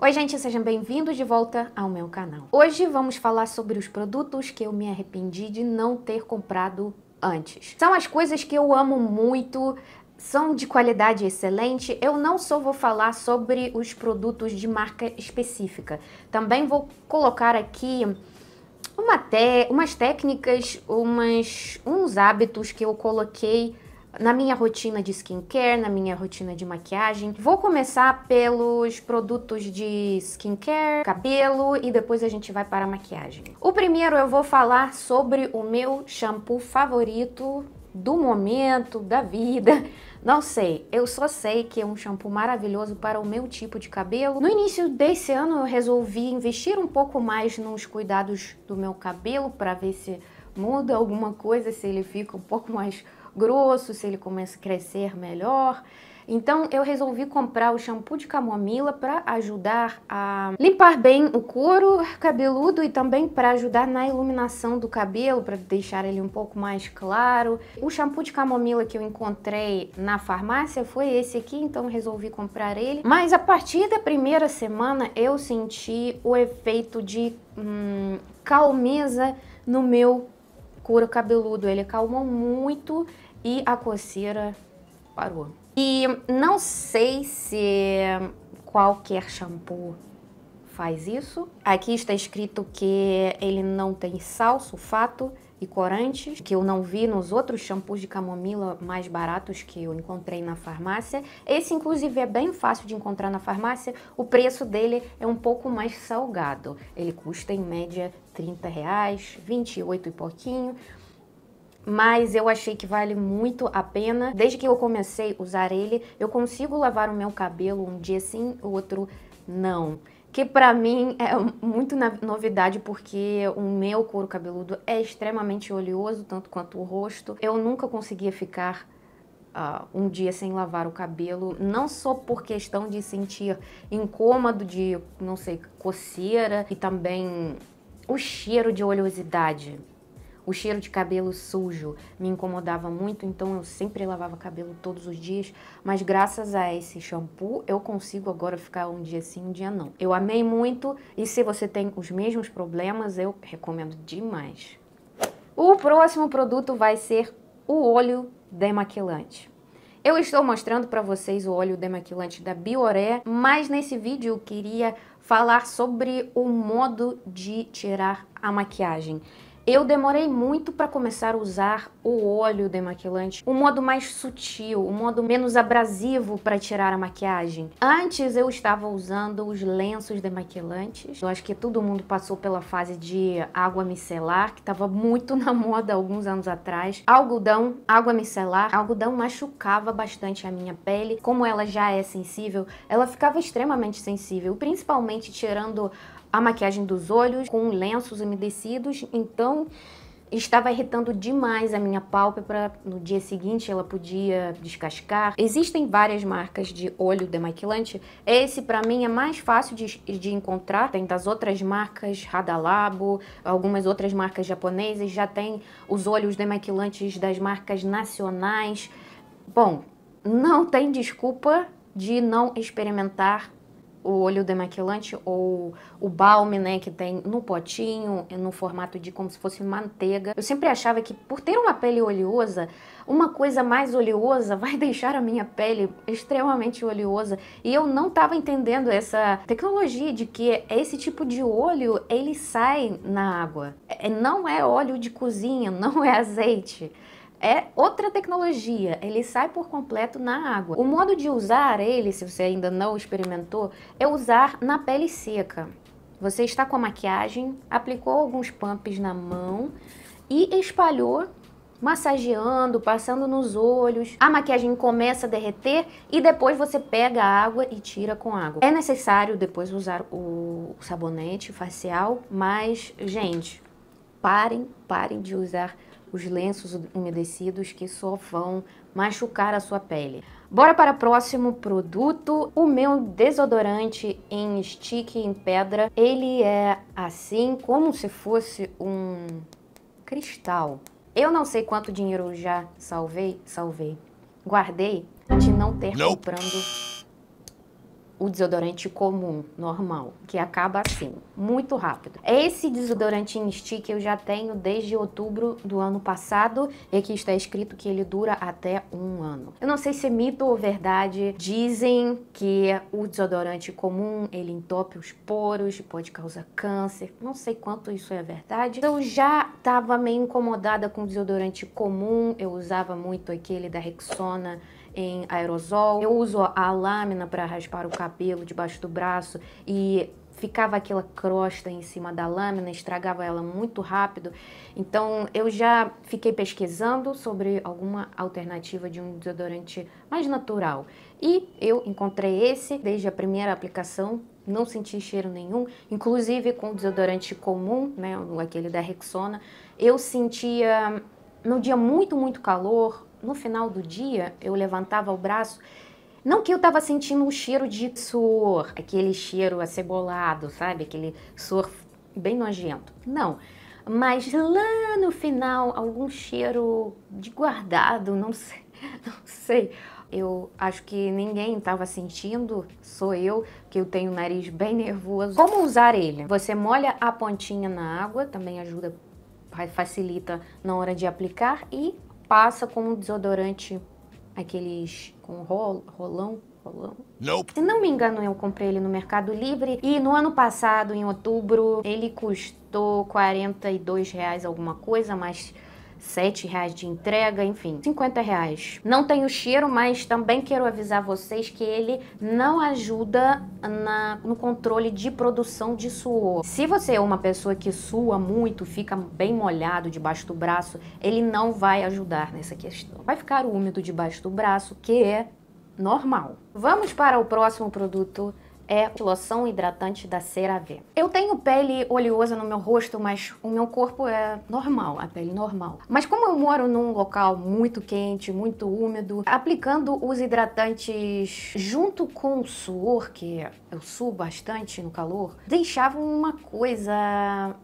Oi gente, sejam bem-vindos de volta ao meu canal. Hoje vamos falar sobre os produtos que eu me arrependi de não ter comprado antes. São as coisas que eu amo muito, são de qualidade excelente. Eu não só vou falar sobre os produtos de marca específica, também vou colocar aqui uma te umas técnicas, umas, uns hábitos que eu coloquei na minha rotina de skincare, na minha rotina de maquiagem. Vou começar pelos produtos de skincare, cabelo e depois a gente vai para a maquiagem. O primeiro eu vou falar sobre o meu shampoo favorito do momento, da vida, não sei, eu só sei que é um shampoo maravilhoso para o meu tipo de cabelo. No início desse ano eu resolvi investir um pouco mais nos cuidados do meu cabelo para ver se muda alguma coisa, se ele fica um pouco mais grosso, se ele começa a crescer melhor. Então eu resolvi comprar o shampoo de camomila para ajudar a limpar bem o couro cabeludo e também para ajudar na iluminação do cabelo, para deixar ele um pouco mais claro. O shampoo de camomila que eu encontrei na farmácia foi esse aqui, então resolvi comprar ele. Mas a partir da primeira semana eu senti o efeito de hum, calmeza no meu couro cabeludo. Ele acalmou muito e a coceira parou. E não sei se qualquer shampoo faz isso. Aqui está escrito que ele não tem sal, sulfato e corantes, que eu não vi nos outros shampoos de camomila mais baratos que eu encontrei na farmácia. Esse, inclusive, é bem fácil de encontrar na farmácia. O preço dele é um pouco mais salgado. Ele custa, em média, 30 reais, 28 e pouquinho, mas eu achei que vale muito a pena. Desde que eu comecei a usar ele, eu consigo lavar o meu cabelo um dia sim, o outro não que pra mim é muito novidade porque o meu couro cabeludo é extremamente oleoso, tanto quanto o rosto. Eu nunca conseguia ficar uh, um dia sem lavar o cabelo, não só por questão de sentir incômodo, de, não sei, coceira e também o cheiro de oleosidade. O cheiro de cabelo sujo me incomodava muito, então eu sempre lavava cabelo todos os dias, mas graças a esse shampoo eu consigo agora ficar um dia sim, um dia não. Eu amei muito e se você tem os mesmos problemas, eu recomendo demais. O próximo produto vai ser o óleo demaquilante. Eu estou mostrando para vocês o óleo demaquilante da Bioré, mas nesse vídeo eu queria falar sobre o modo de tirar a maquiagem. Eu demorei muito para começar a usar o óleo demaquilante, um modo mais sutil, um modo menos abrasivo para tirar a maquiagem. Antes eu estava usando os lenços demaquilantes. Eu acho que todo mundo passou pela fase de água micelar, que estava muito na moda alguns anos atrás. Algodão, água micelar, algodão machucava bastante a minha pele. Como ela já é sensível, ela ficava extremamente sensível, principalmente tirando a maquiagem dos olhos com lenços umedecidos, então estava irritando demais a minha pálpebra. No dia seguinte ela podia descascar. Existem várias marcas de olho demaquilante. Esse para mim é mais fácil de, de encontrar. Tem das outras marcas, Radalabo, algumas outras marcas japonesas. Já tem os olhos demaquilantes das marcas nacionais. Bom, não tem desculpa de não experimentar o óleo demaquilante ou o balme, né, que tem no potinho, no formato de como se fosse manteiga. Eu sempre achava que por ter uma pele oleosa, uma coisa mais oleosa vai deixar a minha pele extremamente oleosa. E eu não tava entendendo essa tecnologia de que esse tipo de óleo ele sai na água. É, não é óleo de cozinha, não é azeite é outra tecnologia, ele sai por completo na água. O modo de usar ele, se você ainda não experimentou, é usar na pele seca. Você está com a maquiagem, aplicou alguns pumps na mão e espalhou massageando, passando nos olhos. A maquiagem começa a derreter e depois você pega a água e tira com água. É necessário depois usar o sabonete facial, mas gente, parem, parem de usar os lenços umedecidos que só vão machucar a sua pele. Bora para o próximo produto, o meu desodorante em stick em pedra. Ele é assim como se fosse um cristal. Eu não sei quanto dinheiro eu já salvei, salvei, guardei de não ter comprando o desodorante comum, normal, que acaba assim, muito rápido. É esse desodorante em stick eu já tenho desde outubro do ano passado e aqui está escrito que ele dura até um ano. Eu não sei se é mito ou verdade, dizem que o desodorante comum, ele entope os poros, pode causar câncer, não sei quanto isso é verdade. Eu já estava meio incomodada com o desodorante comum, eu usava muito aquele da Rexona, em aerosol. Eu uso a lâmina para raspar o cabelo debaixo do braço e ficava aquela crosta em cima da lâmina, estragava ela muito rápido. Então eu já fiquei pesquisando sobre alguma alternativa de um desodorante mais natural. E eu encontrei esse desde a primeira aplicação, não senti cheiro nenhum, inclusive com o desodorante comum, né, aquele da Rexona, eu sentia no dia muito, muito calor, no final do dia, eu levantava o braço. Não que eu estava sentindo um cheiro de suor, aquele cheiro acebolado, sabe? Aquele suor bem nojento. Não. Mas lá no final, algum cheiro de guardado, não sei. Não sei. Eu acho que ninguém estava sentindo, sou eu, que eu tenho o nariz bem nervoso. Como usar ele? Você molha a pontinha na água, também ajuda, facilita na hora de aplicar e passa com um desodorante, aqueles com rol, rolão, rolão. Nope. Se não me engano, eu comprei ele no Mercado Livre e no ano passado, em outubro, ele custou 42 reais alguma coisa, mas sete reais de entrega, enfim, 50 reais. Não tem o cheiro, mas também quero avisar vocês que ele não ajuda na, no controle de produção de suor. Se você é uma pessoa que sua muito, fica bem molhado debaixo do braço, ele não vai ajudar nessa questão. Vai ficar úmido debaixo do braço, que é normal. Vamos para o próximo produto é loção hidratante da CeraVe. Eu tenho pele oleosa no meu rosto, mas o meu corpo é normal, a pele normal. Mas como eu moro num local muito quente, muito úmido, aplicando os hidratantes junto com o suor, que eu suo bastante no calor, deixava uma coisa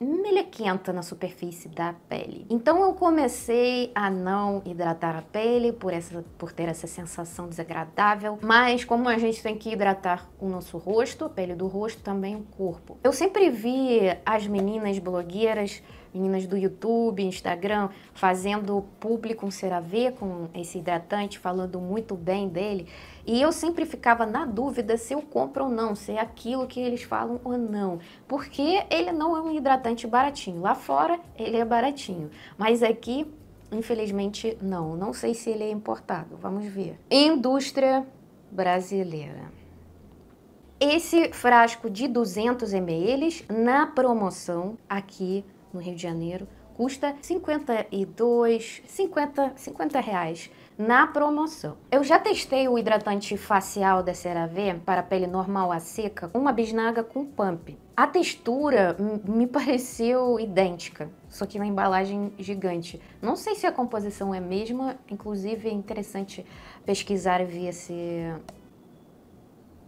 melequenta na superfície da pele. Então eu comecei a não hidratar a pele por, essa, por ter essa sensação desagradável, mas como a gente tem que hidratar o nosso rosto, a pele do rosto, também o corpo. Eu sempre vi as meninas blogueiras meninas do YouTube, Instagram, fazendo público um cera a com esse hidratante, falando muito bem dele. E eu sempre ficava na dúvida se eu compro ou não, se é aquilo que eles falam ou não. Porque ele não é um hidratante baratinho. Lá fora ele é baratinho, mas aqui, infelizmente, não. Não sei se ele é importado. Vamos ver. Indústria brasileira. Esse frasco de 200 ml na promoção aqui no Rio de Janeiro custa 52, 50, 50 reais na promoção. Eu já testei o hidratante facial da CeraVe para pele normal a seca, uma bisnaga com pump. A textura me pareceu idêntica, só que na embalagem gigante. Não sei se a composição é a mesma, inclusive é interessante pesquisar e ver se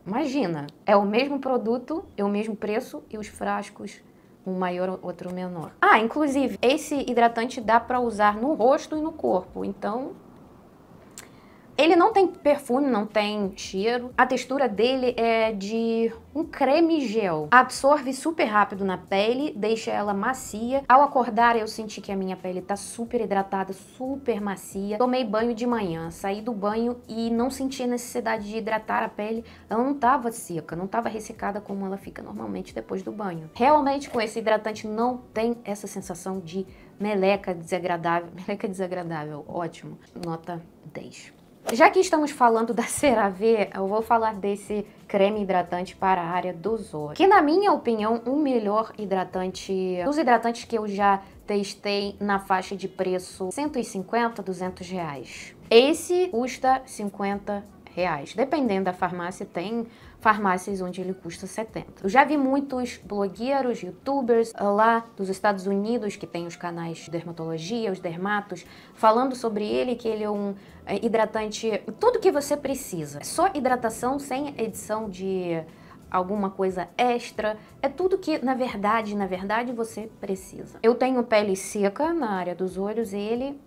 Imagina, é o mesmo produto, é o mesmo preço e os frascos um maior, outro menor. Ah, inclusive, esse hidratante dá para usar no rosto e no corpo, então ele não tem perfume, não tem cheiro. A textura dele é de um creme gel. Absorve super rápido na pele, deixa ela macia. Ao acordar, eu senti que a minha pele tá super hidratada, super macia. Tomei banho de manhã, saí do banho e não senti a necessidade de hidratar a pele. Ela não tava seca, não tava ressecada como ela fica normalmente depois do banho. Realmente, com esse hidratante, não tem essa sensação de meleca desagradável. Meleca desagradável, ótimo. Nota 10. Já que estamos falando da CeraVe, eu vou falar desse creme hidratante para a área dos olhos, que na minha opinião, o melhor hidratante, dos hidratantes que eu já testei na faixa de preço 150, 200 reais. Esse custa 50 reais. Dependendo da farmácia, tem farmácias onde ele custa 70. Eu já vi muitos blogueiros, youtubers ah, lá dos Estados Unidos que tem os canais de dermatologia, os dermatos, falando sobre ele, que ele é um é, hidratante, tudo que você precisa. É só hidratação sem edição de alguma coisa extra, é tudo que na verdade, na verdade você precisa. Eu tenho pele seca na área dos olhos, ele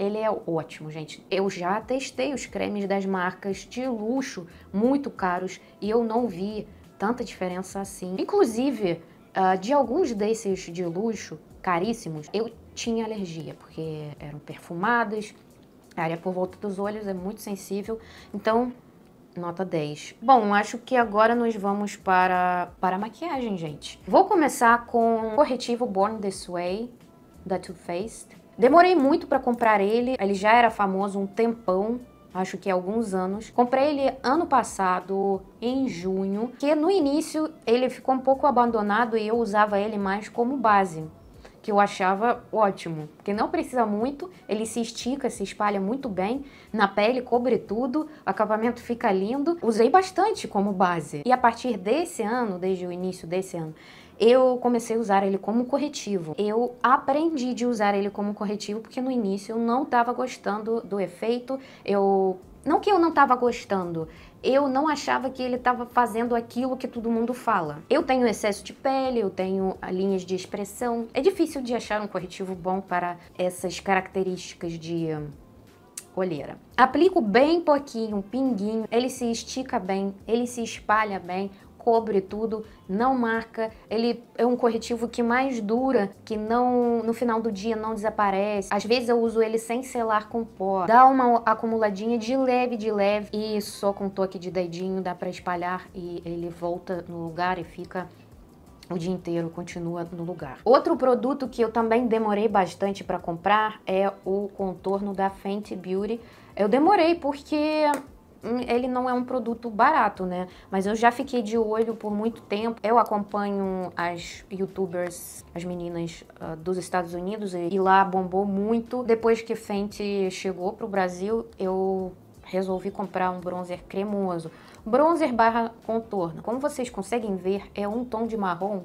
ele é ótimo, gente. Eu já testei os cremes das marcas de luxo muito caros e eu não vi tanta diferença assim. Inclusive, ah, de alguns desses de luxo caríssimos, eu tinha alergia, porque eram perfumadas, a área por volta dos olhos é muito sensível, então nota 10. Bom, acho que agora nós vamos para, para a maquiagem, gente. Vou começar com o corretivo Born This Way, da Too Faced. Demorei muito para comprar ele, ele já era famoso um tempão, acho que alguns anos. Comprei ele ano passado, em junho, que no início ele ficou um pouco abandonado e eu usava ele mais como base, que eu achava ótimo, porque não precisa muito, ele se estica, se espalha muito bem na pele, cobre tudo, o acabamento fica lindo. Usei bastante como base. E a partir desse ano, desde o início desse ano, eu comecei a usar ele como corretivo. Eu aprendi de usar ele como corretivo porque no início eu não estava gostando do efeito. Eu não que eu não estava gostando, eu não achava que ele estava fazendo aquilo que todo mundo fala. Eu tenho excesso de pele, eu tenho linhas de expressão. É difícil de achar um corretivo bom para essas características de olheira. Aplico bem pouquinho, um pinguinho, ele se estica bem, ele se espalha bem cobre tudo, não marca. Ele é um corretivo que mais dura, que não no final do dia não desaparece. Às vezes eu uso ele sem selar com pó. Dá uma acumuladinha de leve, de leve e só com um toque de dedinho dá para espalhar e ele volta no lugar e fica o dia inteiro continua no lugar. Outro produto que eu também demorei bastante para comprar é o contorno da Fenty Beauty. Eu demorei porque ele não é um produto barato, né? Mas eu já fiquei de olho por muito tempo. Eu acompanho as youtubers, as meninas uh, dos Estados Unidos, e lá bombou muito. Depois que Fenty chegou pro Brasil, eu resolvi comprar um bronzer cremoso. Bronzer barra contorno. Como vocês conseguem ver, é um tom de marrom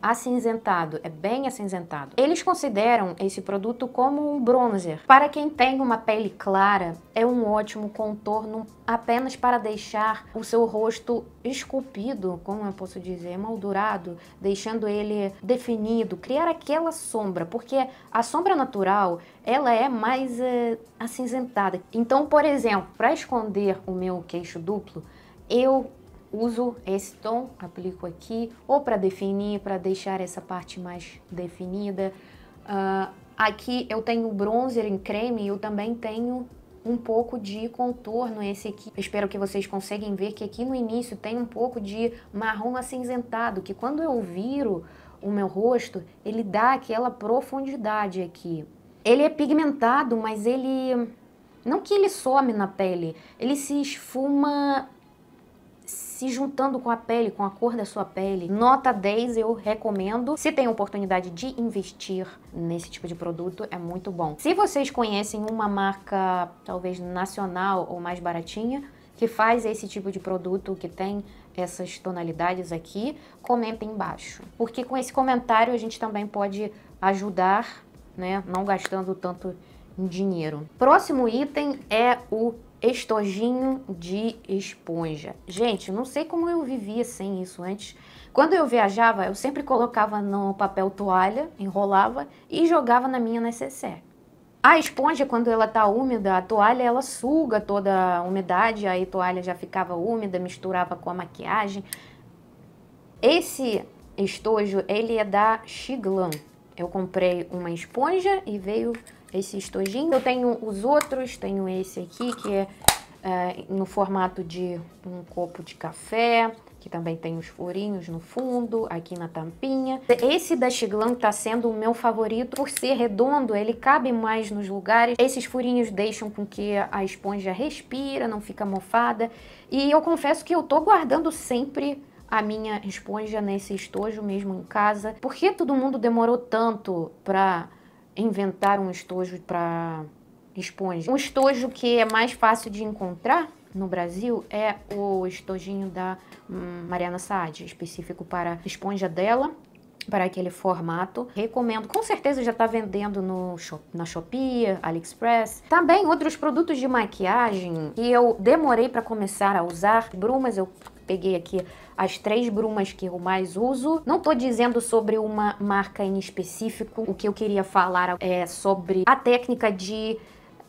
acinzentado, é bem acinzentado. Eles consideram esse produto como um bronzer. Para quem tem uma pele clara, é um ótimo contorno apenas para deixar o seu rosto esculpido, como eu posso dizer, moldurado, deixando ele definido, criar aquela sombra, porque a sombra natural, ela é mais é, acinzentada. Então, por exemplo, para esconder o meu queixo duplo, eu uso esse tom, aplico aqui, ou para definir, para deixar essa parte mais definida. Uh, aqui eu tenho bronzer em creme e eu também tenho um pouco de contorno esse aqui. Espero que vocês conseguem ver que aqui no início tem um pouco de marrom acinzentado, que quando eu viro o meu rosto, ele dá aquela profundidade aqui. Ele é pigmentado, mas ele... Não que ele some na pele, ele se esfuma se juntando com a pele, com a cor da sua pele. Nota 10 eu recomendo. Se tem oportunidade de investir nesse tipo de produto, é muito bom. Se vocês conhecem uma marca talvez nacional ou mais baratinha, que faz esse tipo de produto, que tem essas tonalidades aqui, comentem embaixo. Porque com esse comentário a gente também pode ajudar, né, não gastando tanto dinheiro. Próximo item é o estojinho de esponja. Gente, não sei como eu vivia sem isso antes. Quando eu viajava, eu sempre colocava no papel toalha, enrolava e jogava na minha necessaire. A esponja, quando ela tá úmida, a toalha ela suga toda a umidade, aí a toalha já ficava úmida, misturava com a maquiagem. Esse estojo, ele é da Xiglan, eu comprei uma esponja e veio esse estojinho. Eu tenho os outros, tenho esse aqui que é, é no formato de um copo de café, que também tem os furinhos no fundo, aqui na tampinha. Esse da Xiglan está sendo o meu favorito por ser redondo, ele cabe mais nos lugares. Esses furinhos deixam com que a esponja respira, não fica mofada. E eu confesso que eu tô guardando sempre a minha esponja nesse estojo mesmo em casa? Por que todo mundo demorou tanto para inventar um estojo para esponja? Um estojo que é mais fácil de encontrar no Brasil é o estojinho da hum, Mariana Saad, específico para esponja dela, para aquele formato. Recomendo, com certeza já está vendendo no shop, na Shopee, AliExpress. Também outros produtos de maquiagem que eu demorei para começar a usar. Brumas eu peguei aqui as três brumas que eu mais uso. Não tô dizendo sobre uma marca em específico, o que eu queria falar é sobre a técnica de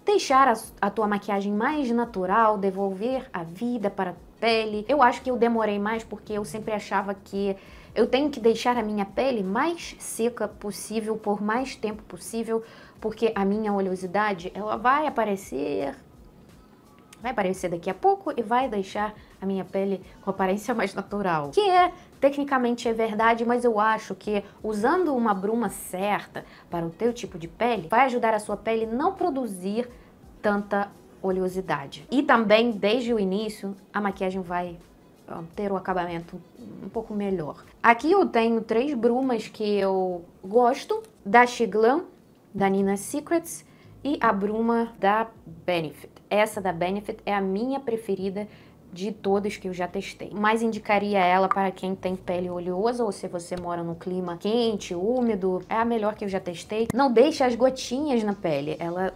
deixar a, a tua maquiagem mais natural, devolver a vida para a pele. Eu acho que eu demorei mais porque eu sempre achava que eu tenho que deixar a minha pele mais seca possível por mais tempo possível, porque a minha oleosidade ela vai aparecer vai aparecer daqui a pouco e vai deixar a minha pele com aparência mais natural. Que é, tecnicamente é verdade, mas eu acho que usando uma bruma certa para o teu tipo de pele, vai ajudar a sua pele não produzir tanta oleosidade. E também, desde o início, a maquiagem vai ah, ter o um acabamento um pouco melhor. Aqui eu tenho três brumas que eu gosto, da She Glam, da Nina Secrets e a bruma da Benefit. Essa da Benefit é a minha preferida de todas que eu já testei. Mas indicaria ela para quem tem pele oleosa ou se você mora num clima quente, úmido. É a melhor que eu já testei. Não deixe as gotinhas na pele. Ela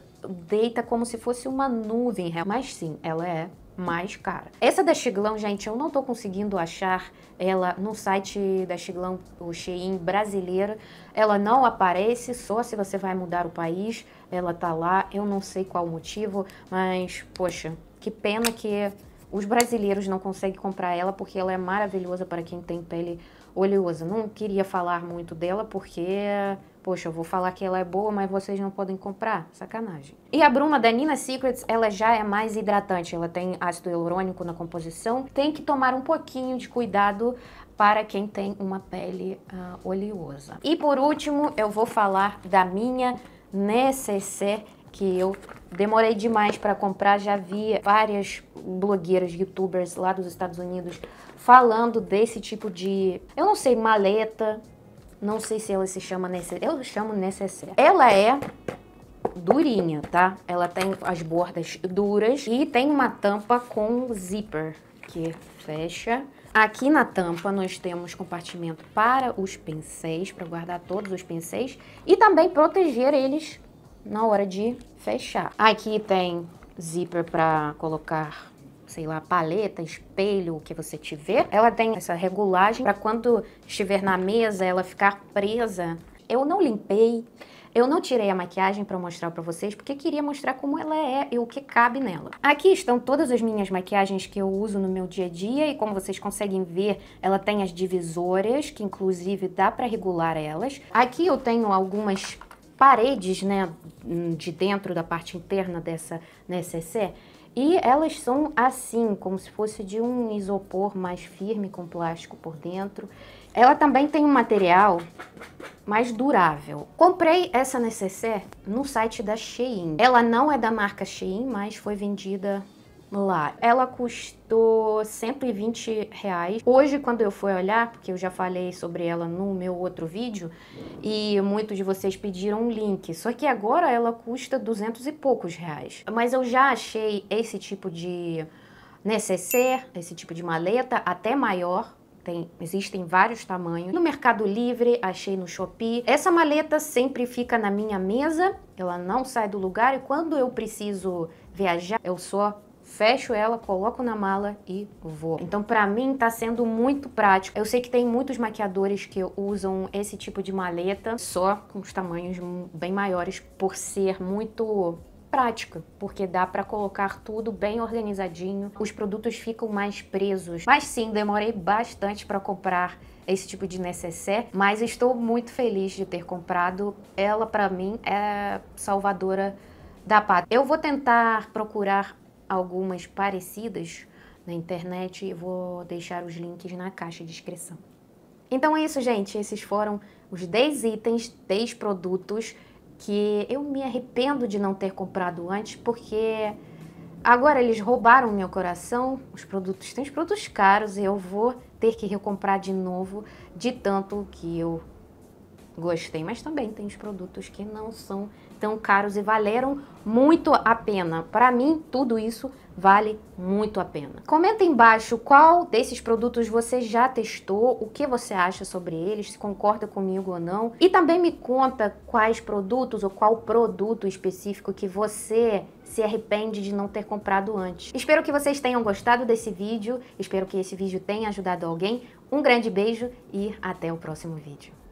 deita como se fosse uma nuvem. Mas sim, ela é mais cara. Essa da Xiglão, gente, eu não tô conseguindo achar ela no site da Xiglão, o Shein brasileiro. Ela não aparece, só se você vai mudar o país ela tá lá, eu não sei qual o motivo, mas poxa, que pena que os brasileiros não conseguem comprar ela porque ela é maravilhosa para quem tem pele oleosa. Não queria falar muito dela porque, poxa, eu vou falar que ela é boa, mas vocês não podem comprar. Sacanagem. E a bruma da Nina Secrets, ela já é mais hidratante. Ela tem ácido hialurônico na composição. Tem que tomar um pouquinho de cuidado para quem tem uma pele uh, oleosa. E por último, eu vou falar da minha necessaire que eu demorei demais para comprar, já vi várias blogueiras, youtubers lá dos Estados Unidos falando desse tipo de, eu não sei, maleta, não sei se ela se chama necessaire, eu chamo necessaire. Ela é durinha, tá? Ela tem as bordas duras e tem uma tampa com zíper que fecha Aqui na tampa nós temos compartimento para os pincéis, para guardar todos os pincéis e também proteger eles na hora de fechar. Aqui tem zíper para colocar sei lá, paleta, espelho, o que você tiver. Ela tem essa regulagem para quando estiver na mesa ela ficar presa. Eu não limpei, eu não tirei a maquiagem para mostrar para vocês porque queria mostrar como ela é e o que cabe nela. Aqui estão todas as minhas maquiagens que eu uso no meu dia a dia e como vocês conseguem ver, ela tem as divisórias, que inclusive dá para regular elas. Aqui eu tenho algumas paredes, né, de dentro da parte interna dessa necessaire, e elas são assim, como se fosse de um isopor mais firme com plástico por dentro. Ela também tem um material mais durável. Comprei essa necessaire no site da Shein. Ela não é da marca Shein, mas foi vendida lá. Ela custou 120 reais. Hoje, quando eu fui olhar, porque eu já falei sobre ela no meu outro vídeo, e muitos de vocês pediram um link, só que agora ela custa 200 e poucos reais. Mas eu já achei esse tipo de necessaire, esse tipo de maleta, até maior, tem, existem vários tamanhos. No Mercado Livre, achei no Shopee. Essa maleta sempre fica na minha mesa, ela não sai do lugar e quando eu preciso viajar, eu só fecho ela, coloco na mala e vou. Então, para mim, tá sendo muito prático. Eu sei que tem muitos maquiadores que usam esse tipo de maleta, só com os tamanhos bem maiores, por ser muito prática, porque dá para colocar tudo bem organizadinho, os produtos ficam mais presos. Mas sim, demorei bastante para comprar esse tipo de necessaire, mas estou muito feliz de ter comprado. Ela para mim é salvadora da pátria. Eu vou tentar procurar algumas parecidas na internet e vou deixar os links na caixa de descrição. Então é isso, gente. Esses foram os 10 itens, 10 produtos que eu me arrependo de não ter comprado antes, porque agora eles roubaram meu coração, os produtos têm os produtos caros e eu vou ter que recomprar de novo de tanto que eu gostei, mas também tem os produtos que não são tão caros e valeram muito a pena. Para mim, tudo isso vale muito a pena. Comenta embaixo qual desses produtos você já testou, o que você acha sobre eles, se concorda comigo ou não. E também me conta quais produtos ou qual produto específico que você se arrepende de não ter comprado antes. Espero que vocês tenham gostado desse vídeo, espero que esse vídeo tenha ajudado alguém. Um grande beijo e até o próximo vídeo.